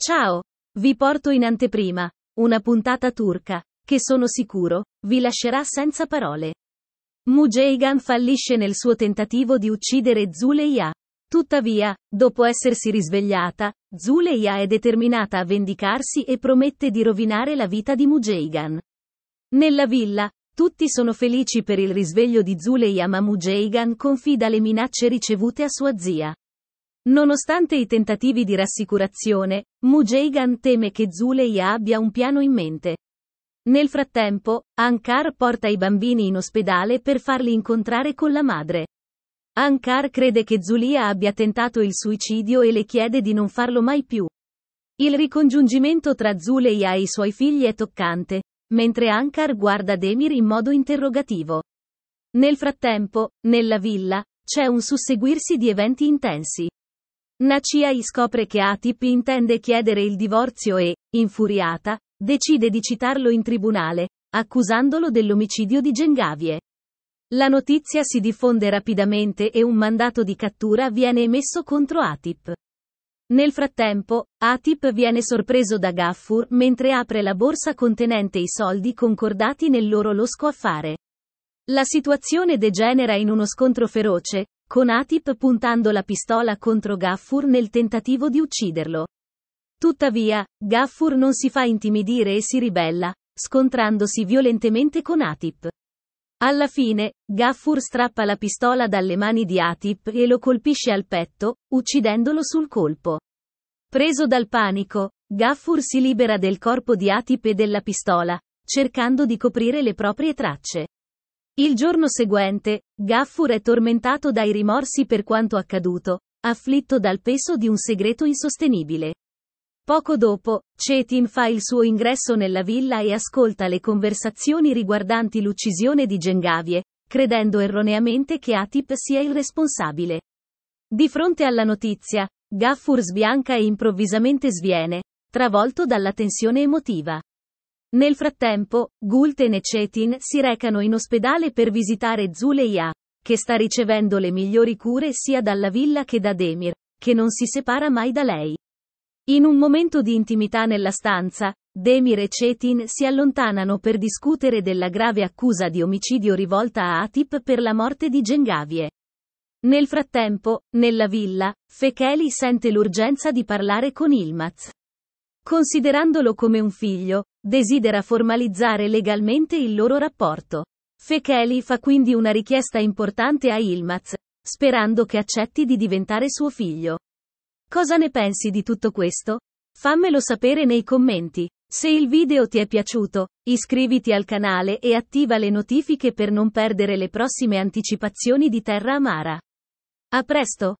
Ciao! Vi porto in anteprima una puntata turca, che sono sicuro vi lascerà senza parole. Mujeigan fallisce nel suo tentativo di uccidere Zuleia. Tuttavia, dopo essersi risvegliata, Zuleia è determinata a vendicarsi e promette di rovinare la vita di Mujeigan. Nella villa, tutti sono felici per il risveglio di Zuleia ma Mujeigan confida le minacce ricevute a sua zia. Nonostante i tentativi di rassicurazione, Mujeigan teme che Zuleya abbia un piano in mente. Nel frattempo, Ankar porta i bambini in ospedale per farli incontrare con la madre. Ankar crede che Zulia abbia tentato il suicidio e le chiede di non farlo mai più. Il ricongiungimento tra Zuleya e i suoi figli è toccante, mentre Ankar guarda Demir in modo interrogativo. Nel frattempo, nella villa, c'è un susseguirsi di eventi intensi. Naciai scopre che Atip intende chiedere il divorzio e, infuriata, decide di citarlo in tribunale, accusandolo dell'omicidio di Gengavie. La notizia si diffonde rapidamente e un mandato di cattura viene emesso contro Atip. Nel frattempo, Atip viene sorpreso da Gaffur mentre apre la borsa contenente i soldi concordati nel loro losco affare. La situazione degenera in uno scontro feroce, con Atip puntando la pistola contro Gaffur nel tentativo di ucciderlo. Tuttavia, Gaffur non si fa intimidire e si ribella, scontrandosi violentemente con Atip. Alla fine, Gaffur strappa la pistola dalle mani di Atip e lo colpisce al petto, uccidendolo sul colpo. Preso dal panico, Gaffur si libera del corpo di Atip e della pistola, cercando di coprire le proprie tracce. Il giorno seguente, Gaffur è tormentato dai rimorsi per quanto accaduto, afflitto dal peso di un segreto insostenibile. Poco dopo, Cetin fa il suo ingresso nella villa e ascolta le conversazioni riguardanti l'uccisione di Gengavie, credendo erroneamente che Atip sia il responsabile. Di fronte alla notizia, Gaffur sbianca e improvvisamente sviene, travolto dalla tensione emotiva. Nel frattempo, Gulten e Cetin si recano in ospedale per visitare Zuleia, che sta ricevendo le migliori cure sia dalla villa che da Demir, che non si separa mai da lei. In un momento di intimità nella stanza, Demir e Cetin si allontanano per discutere della grave accusa di omicidio rivolta a Atip per la morte di Gengavie. Nel frattempo, nella villa, Fekeli sente l'urgenza di parlare con Ilmaz. Considerandolo come un figlio, desidera formalizzare legalmente il loro rapporto. Fekeli fa quindi una richiesta importante a Ilmaz, sperando che accetti di diventare suo figlio. Cosa ne pensi di tutto questo? Fammelo sapere nei commenti. Se il video ti è piaciuto, iscriviti al canale e attiva le notifiche per non perdere le prossime anticipazioni di Terra Amara. A presto!